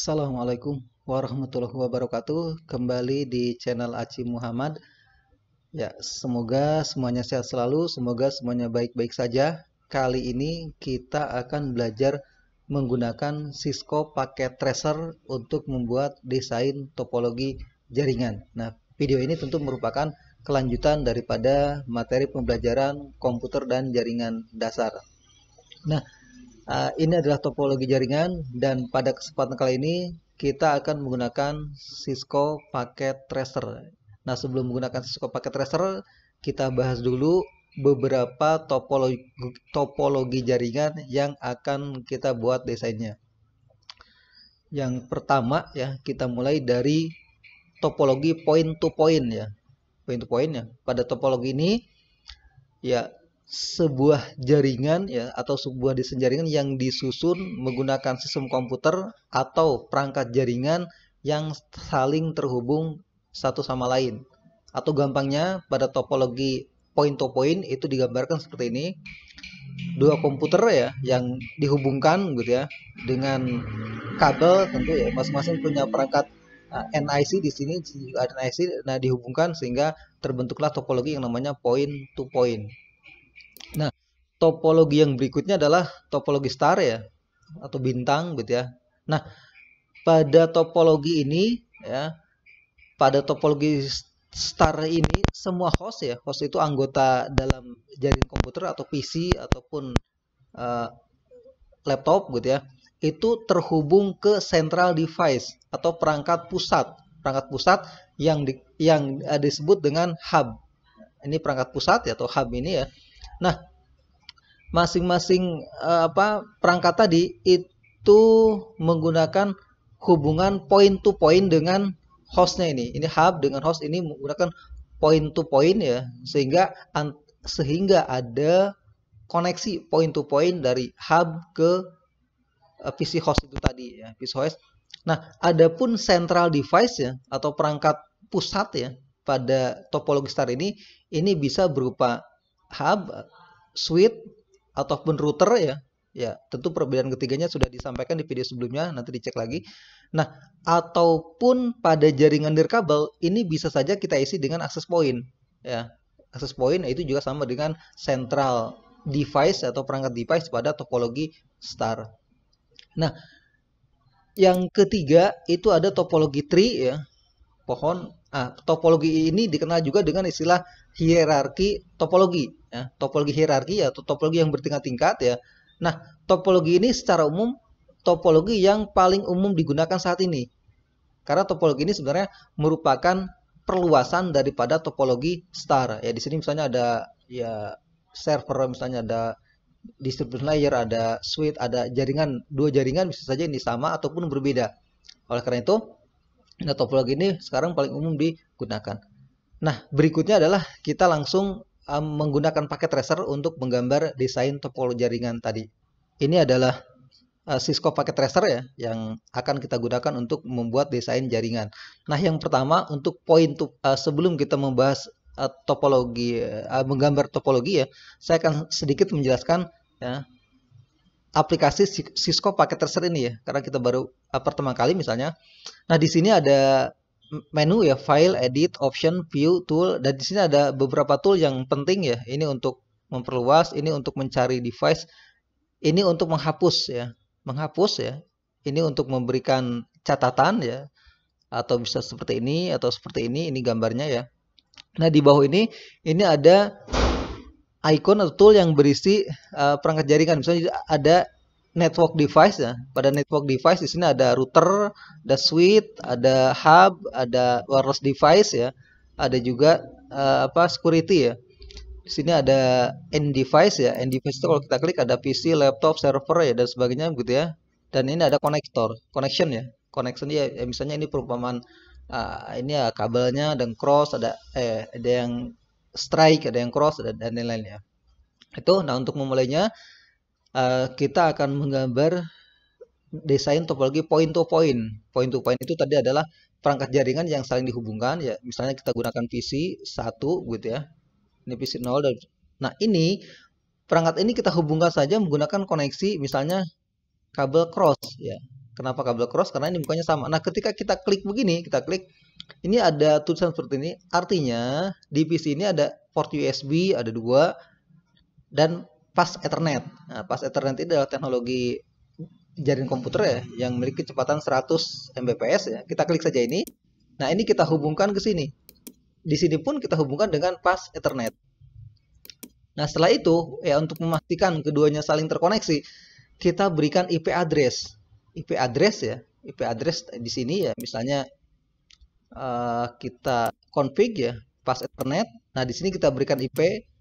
Assalamualaikum warahmatullahi wabarakatuh. Kembali di channel Aci Muhammad. Ya, semoga semuanya sehat selalu, semoga semuanya baik-baik saja. Kali ini kita akan belajar menggunakan Cisco paket tracer untuk membuat desain topologi jaringan. Nah, video ini tentu merupakan kelanjutan daripada materi pembelajaran komputer dan jaringan dasar. Nah, Eh, ini adalah topologi jaringan dan pada kesempatan kali ini kita akan menggunakan Cisco Packet Tracer. Nah, sebelum menggunakan Cisco Packet Tracer, kita bahas dulu beberapa topologi, topologi jaringan yang akan kita buat desainnya. Yang pertama ya, kita mulai dari topologi point to point ya. Point to point ya. Pada topologi ini ya sebuah jaringan ya atau sebuah desain jaringan yang disusun menggunakan sistem komputer atau perangkat jaringan yang saling terhubung satu sama lain. Atau gampangnya pada topologi point to point itu digambarkan seperti ini. Dua komputer ya yang dihubungkan gitu ya dengan kabel tentu ya masing-masing punya perangkat uh, eh, NIC di sini ada NIC nah dihubungkan sehingga terbentuklah topologi yang namanya point to point topologi yang berikutnya adalah topologi star ya atau bintang gitu ya. Nah, pada topologi ini ya pada topologi star ini semua host ya, host itu anggota dalam jaring komputer atau PC ataupun uh, laptop gitu ya. Itu terhubung ke central device atau perangkat pusat, perangkat pusat yang di, yang eh, disebut dengan hub. Ini perangkat pusat ya atau hub ini ya. Nah, masing-masing uh, apa perangkat tadi itu menggunakan hubungan point to point dengan hostnya ini. Ini hub dengan host ini menggunakan point to point ya, sehingga sehingga ada koneksi point to point dari hub ke uh, PC host itu tadi ya, PC host. Nah, adapun central device ya atau perangkat pusat ya pada topologi star ini ini bisa berupa hub, switch ataupun router ya ya tentu perbedaan ketiganya sudah disampaikan di video sebelumnya nanti dicek lagi nah ataupun pada jaringan nirkabel ini bisa saja kita isi dengan akses point ya akses point nah, itu juga sama dengan central device atau perangkat device pada topologi star nah yang ketiga itu ada topologi tree ya pohon ah topologi ini dikenal juga dengan istilah hierarki topologi ya topologi hierarki ya, atau topologi yang bertingkat-tingkat ya nah topologi ini secara umum topologi yang paling umum digunakan saat ini karena topologi ini sebenarnya merupakan perluasan daripada topologi star ya di sini misalnya ada ya server misalnya ada distribution layer ada suite ada jaringan dua jaringan bisa saja ini sama ataupun berbeda oleh karena itu nah topologi ini sekarang paling umum digunakan Nah, berikutnya adalah kita langsung um, menggunakan paket tracer untuk menggambar desain topologi jaringan tadi. Ini adalah uh, Cisco paket tracer ya yang akan kita gunakan untuk membuat desain jaringan. Nah, yang pertama untuk poin uh, sebelum kita membahas uh, topologi uh, menggambar topologi ya, saya akan sedikit menjelaskan ya aplikasi Cisco paket tracer ini ya karena kita baru uh, pertama kali misalnya. Nah, di sini ada menu ya file edit option view tool dan di sini ada beberapa tool yang penting ya ini untuk memperluas ini untuk mencari device ini untuk menghapus ya menghapus ya ini untuk memberikan catatan ya atau bisa seperti ini atau seperti ini ini gambarnya ya nah di bawah ini ini ada icon atau tool yang berisi uh, perangkat jaringan misalnya ada network device ya. Pada network device di sini ada router, ada switch, ada hub, ada wireless device ya. Ada juga uh, apa security ya. Di sini ada end device ya. End device itu kalau kita klik ada PC, laptop, server ya dan sebagainya gitu ya. Dan ini ada konektor, connection ya. Connection ya, ya misalnya ini perumpamaan uh, ini ya kabelnya dan cross ada eh ada yang strike, ada yang cross dan lain-lain ya. Itu nah untuk memulainya Eh, kita akan menggambar desain topologi point to point. Point to point itu tadi adalah perangkat jaringan yang saling dihubungkan ya. Misalnya kita gunakan PC 1 gitu ya. Ini PC 0 dan nah ini perangkat ini kita hubungkan saja menggunakan koneksi misalnya kabel cross ya. Kenapa kabel cross? Karena ini mukanya sama. Nah, ketika kita klik begini, kita klik ini ada tulisan seperti ini. Artinya di PC ini ada port USB, ada dua dan pas Ethernet. Nah, Fast Ethernet itu adalah teknologi jaring komputer ya yang memiliki kecepatan 100 Mbps ya. Kita klik saja ini. Nah, ini kita hubungkan ke sini. Di sini pun kita hubungkan dengan pas Ethernet. Nah, setelah itu ya untuk memastikan keduanya saling terkoneksi, kita berikan IP address. IP address ya. IP address di sini ya misalnya uh, kita config ya pas Ethernet. Nah, di sini kita berikan IP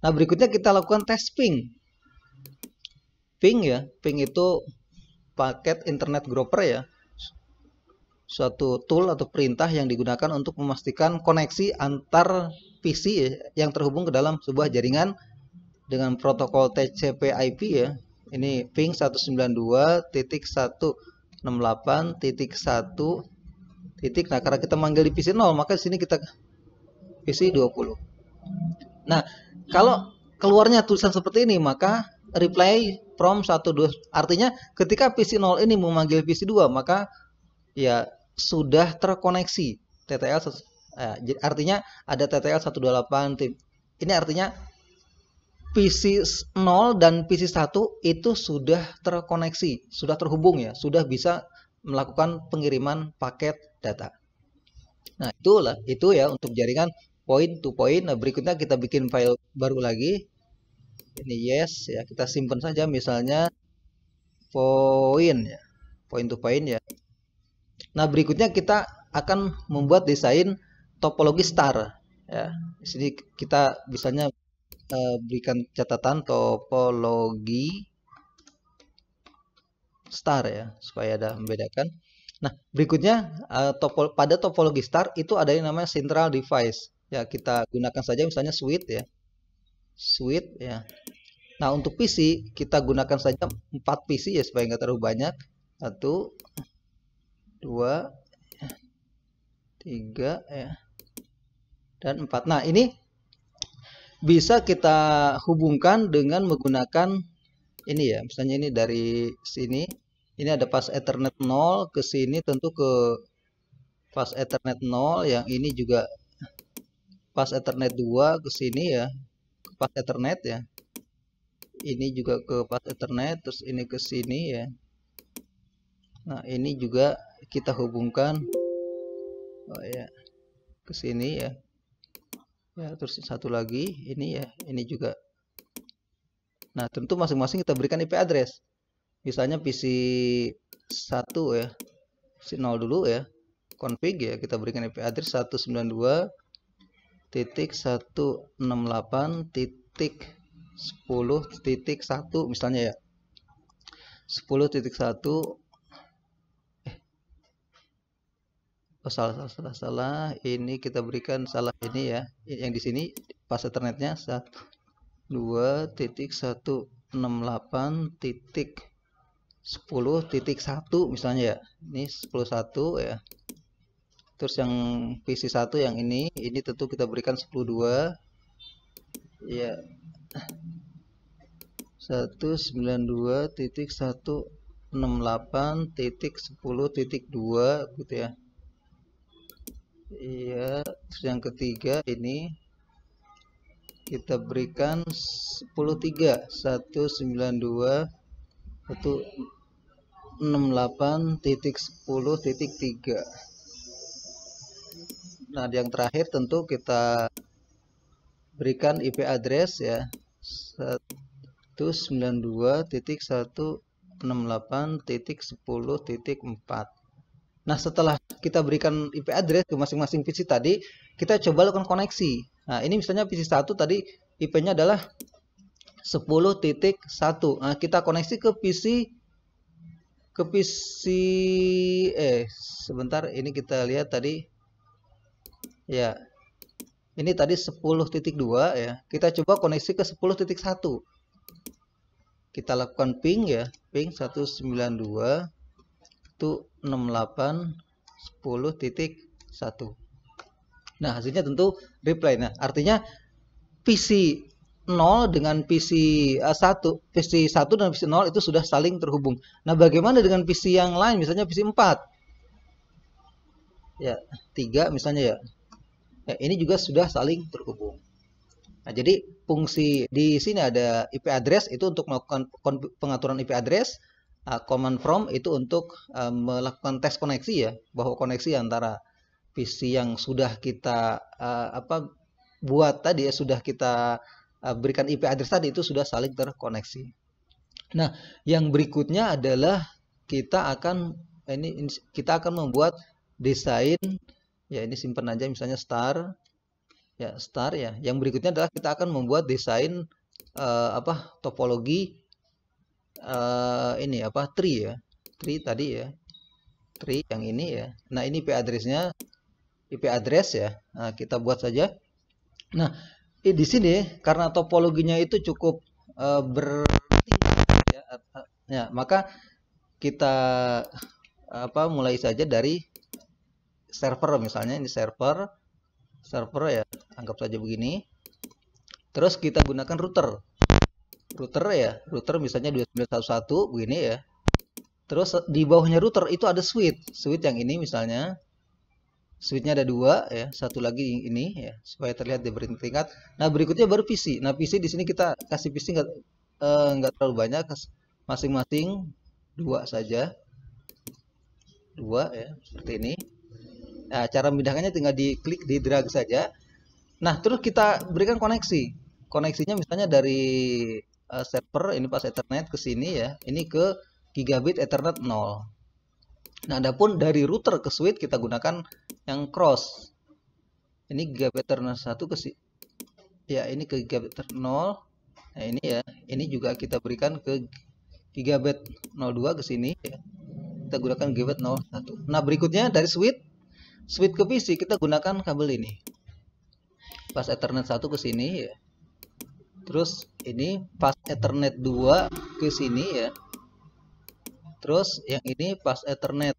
Nah, berikutnya kita lakukan tes ping. Ping ya, ping itu paket internet groper ya. Suatu tool atau perintah yang digunakan untuk memastikan koneksi antar PC ya, yang terhubung ke dalam sebuah jaringan dengan protokol TCP/IP ya. Ini ping 192.168.1 titik. Nah, karena kita manggil di PC 0, maka di sini kita PC 20. Nah, kalau keluarnya tulisan seperti ini, maka reply from 12 artinya ketika PC 0 ini memanggil PC 2 maka ya sudah terkoneksi TTL eh, ya, artinya ada TTL 128 tip. Ini artinya PC 0 dan PC 1 itu sudah terkoneksi, sudah terhubung ya, sudah bisa melakukan pengiriman paket data. Nah, itulah itu ya untuk jaringan point to point. Nah, berikutnya kita bikin file baru lagi. Ini yes ya, kita simpan saja misalnya point ya. Point to point ya. Nah, berikutnya kita akan membuat desain topologi star ya. Di sini kita misalnya eh, berikan catatan topologi star ya, supaya ada membedakan. Nah, berikutnya eh, topo, pada topologi star itu ada yang namanya central device ya kita gunakan saja misalnya switch ya switch ya nah untuk PC kita gunakan saja 4 PC ya supaya nggak terlalu banyak satu dua tiga ya dan empat nah ini bisa kita hubungkan dengan menggunakan ini ya misalnya ini dari sini ini ada pas ethernet 0 ke sini tentu ke pas ethernet 0 yang ini juga pas Ethernet 2 ke sini ya ke pas Ethernet ya ini juga ke pas Ethernet terus ini ke sini ya nah ini juga kita hubungkan oh ya ke sini ya ya terus satu lagi ini ya ini juga nah tentu masing-masing kita berikan IP address misalnya PC 1 ya PC 0 dulu ya config ya kita berikan IP address 192 titik 168 titik 10 titik 1 misalnya ya 10 titik 1 eh. oh salah, salah salah salah ini kita berikan salah ini ya yang di sini pas ethernetnya 1 2 titik 168 titik 10 titik 1 misalnya ya ini 10.1 ya terus yang PC1 yang ini ini tentu kita berikan 102 ya 192 titik 168 titik 10 titik 2 gitu ya iya terus yang ketiga ini kita berikan 103 192 168 titik 10 titik 3 Nah, yang terakhir tentu kita berikan IP address ya 192.168.10.4. Nah, setelah kita berikan IP address ke masing-masing PC tadi, kita coba lakukan koneksi. Nah, ini misalnya PC 1 tadi IP-nya adalah 10.1. Nah, kita koneksi ke PC ke PC eh sebentar ini kita lihat tadi Ya. Ini tadi 10.2 ya. Kita coba koneksi ke 10.1. Kita lakukan ping ya. Ping 192 itu 68 10.1. Nah, hasilnya tentu reply. Nah, artinya PC 0 dengan PC 1, PC 1 dan PC 0 itu sudah saling terhubung. Nah, bagaimana dengan PC yang lain misalnya PC 4? Ya, 3 misalnya ya ya, ini juga sudah saling terhubung. Nah, jadi fungsi di sini ada IP address itu untuk melakukan pengaturan IP address, uh, command from itu untuk uh, melakukan tes koneksi ya, bahwa koneksi antara PC yang sudah kita uh, apa buat tadi ya sudah kita uh, berikan IP address tadi itu sudah saling terkoneksi. Nah, yang berikutnya adalah kita akan ini kita akan membuat desain ya ini simpan aja misalnya star ya star ya yang berikutnya adalah kita akan membuat desain uh, apa topologi uh, ini apa tree ya tree tadi ya tree yang ini ya nah ini IP addressnya IP address ya nah, kita buat saja nah di sini karena topologinya itu cukup uh, eh, bertingkat ya, ya maka kita apa mulai saja dari server misalnya ini server server ya anggap saja begini terus kita gunakan router router ya router misalnya 2911 begini ya terus di bawahnya router itu ada switch switch yang ini misalnya switchnya ada dua ya satu lagi ini ya supaya terlihat di tingkat nah berikutnya baru PC nah PC di sini kita kasih PC nggak nggak eh, terlalu banyak masing-masing dua saja dua ya seperti ini Nah, cara memindahkannya tinggal diklik di drag saja. Nah, terus kita berikan koneksi. Koneksinya misalnya dari uh, server ini pas Ethernet ke sini ya. Ini ke gigabit Ethernet 0. Nah, adapun dari router ke switch kita gunakan yang cross. Ini gigabit Ethernet 1 ke si ya ini ke gigabit Ethernet 0. Nah, ini ya. Ini juga kita berikan ke gigabit 02 ke sini ya. Kita gunakan gigabit 01. Nah, berikutnya dari switch switch ke PC kita gunakan kabel ini pas Ethernet 1 ke sini ya terus ini pas Ethernet 2 ke sini ya terus yang ini pas Ethernet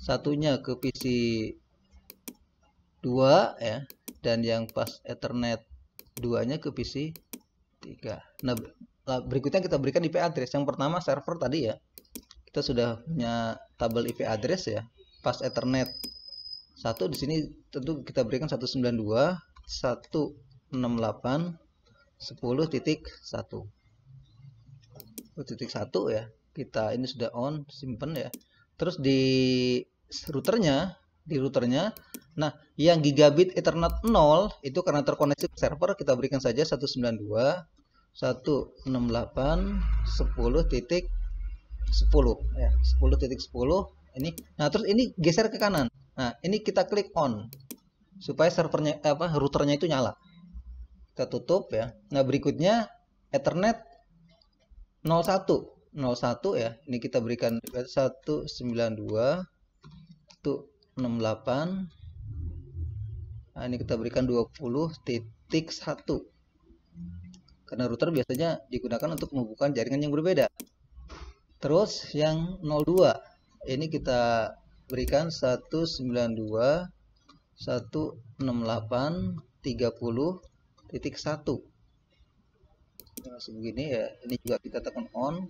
satunya ke PC 2 ya dan yang pas Ethernet 2 nya ke PC 3 nah berikutnya kita berikan IP address yang pertama server tadi ya kita sudah punya tabel IP address ya pas Ethernet satu di sini tentu kita berikan 192 168 10 titik 1 titik 1 ya kita ini sudah on simpen ya terus di routernya di routernya nah yang gigabit ethernet 0 itu karena terkoneksi ke server kita berikan saja 192 168 10 titik 10 ya 10 titik 10 ini nah terus ini geser ke kanan Nah, ini kita klik on supaya servernya apa routernya itu nyala. Kita tutup ya. Nah, berikutnya Ethernet 01 01 ya. Ini kita berikan 192 itu 68. Nah, ini kita berikan 20.1 karena router biasanya digunakan untuk menghubungkan jaringan yang berbeda. Terus yang 02 ini kita berikan 192 168 30 titik satu nah, segini ya ini juga kita tekan on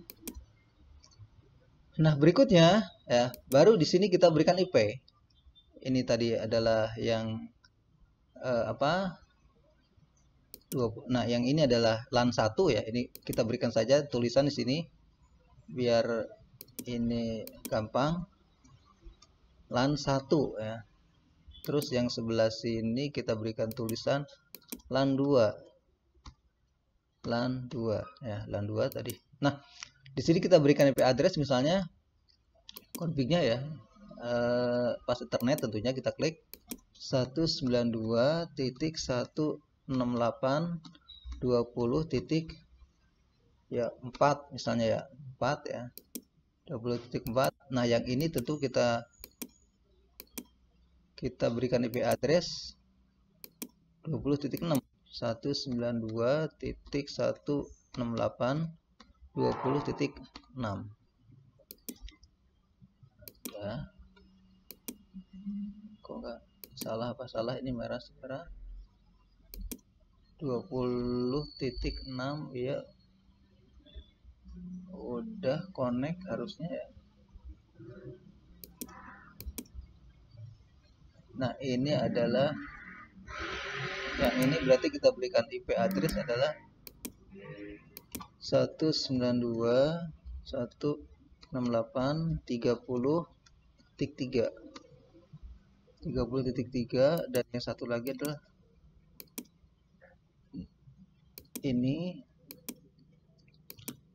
nah berikutnya ya baru di sini kita berikan IP ini tadi adalah yang eh, apa nah yang ini adalah LAN 1 ya ini kita berikan saja tulisan di sini biar ini gampang lan 1 ya terus yang sebelah sini kita berikan tulisan lan 2 lan 2 ya lan 2 tadi nah di sini kita berikan IP address misalnya config-nya ya eh, pas internet tentunya kita klik 20 titik ya 4 misalnya ya 4 ya 20.4 nah yang ini tentu kita kita berikan IP address 20.6 ya kok nggak salah apa salah ini merah sekarang 20.6 ya udah connect harusnya ya Nah, ini adalah Nah ini berarti kita berikan IP address adalah 192 168 30 titik 3 30 titik 3 dan yang satu lagi adalah ini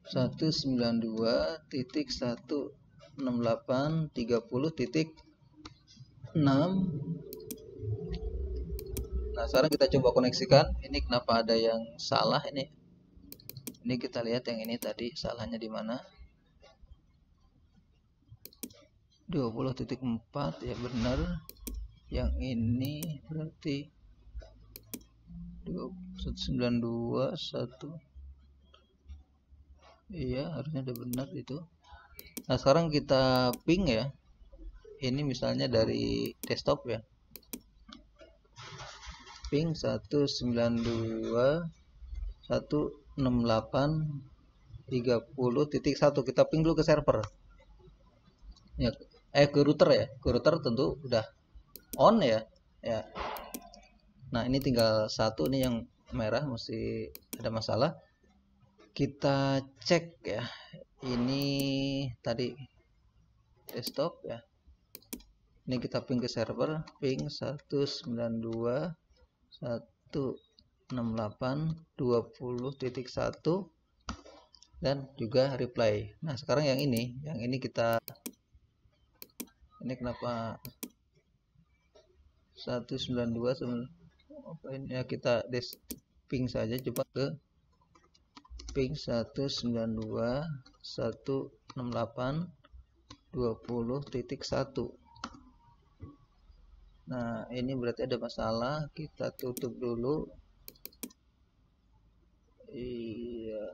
192 titik 168 30 titik 6 Nah, sekarang kita coba koneksikan. Ini kenapa ada yang salah ini? Ini kita lihat yang ini tadi salahnya di mana? 20.4 ya benar. Yang ini berarti 192 Iya, harusnya udah benar itu. Nah, sekarang kita ping ya. Ini misalnya dari desktop ya ping 192 168 30 titik 1 kita ping dulu ke server ya eh ke router ya ke router tentu udah on ya ya nah ini tinggal satu nih yang merah mesti ada masalah kita cek ya ini tadi desktop ya ini kita ping ke server ping 192 168.20.1 dan juga reply. Nah, sekarang yang ini, yang ini kita ini kenapa 192 ini ya kita des ping saja coba ke ping 192 168 20.1 Nah, ini berarti ada masalah. Kita tutup dulu. Iya.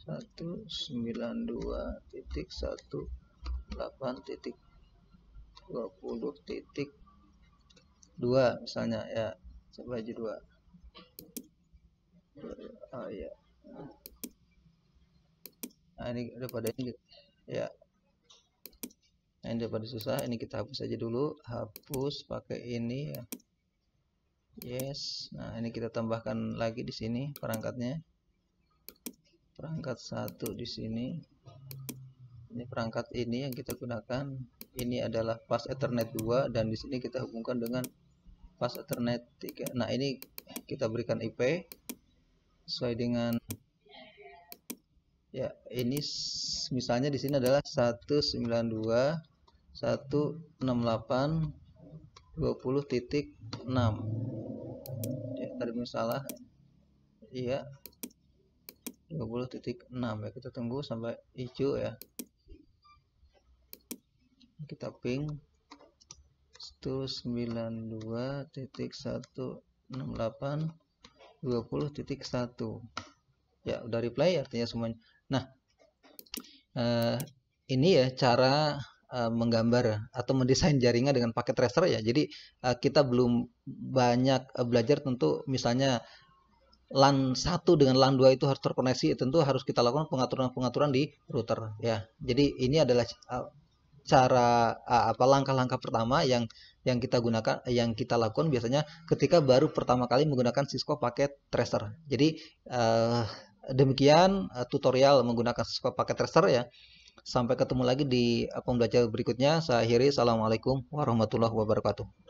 Satu sembilan dua titik satu delapan titik dua puluh titik dua misalnya ya coba aja dua. Oh ya. Nah, ini udah pada ini ya. Nah, ini daripada susah, ini kita hapus aja dulu. Hapus pakai ini ya. Yes. Nah, ini kita tambahkan lagi di sini perangkatnya. Perangkat satu di sini. Ini perangkat ini yang kita gunakan. Ini adalah pas Ethernet 2 dan di sini kita hubungkan dengan pas Ethernet 3. Nah, ini kita berikan IP sesuai dengan ya ini misalnya di sini adalah 192 168 20.6 ya tadi salah iya 20.6 ya kita tunggu sampai hijau ya kita ping 192.168 20.1 ya udah reply artinya semuanya nah eh, ini ya cara Eh, menggambar atau mendesain jaringan dengan paket tracer ya. Jadi uh, kita belum banyak uh, belajar tentu misalnya LAN 1 dengan LAN 2 itu harus terkoneksi tentu harus kita lakukan pengaturan-pengaturan di router ya. Jadi ini adalah uh, cara uh, apa langkah-langkah pertama yang yang kita gunakan yang kita lakukan biasanya ketika baru pertama kali menggunakan Cisco paket tracer. Jadi uh, demikian uh, tutorial menggunakan Cisco paket tracer ya. Sampai ketemu lagi di pembelajaran berikutnya. Saya akhiri. Assalamualaikum warahmatullahi wabarakatuh.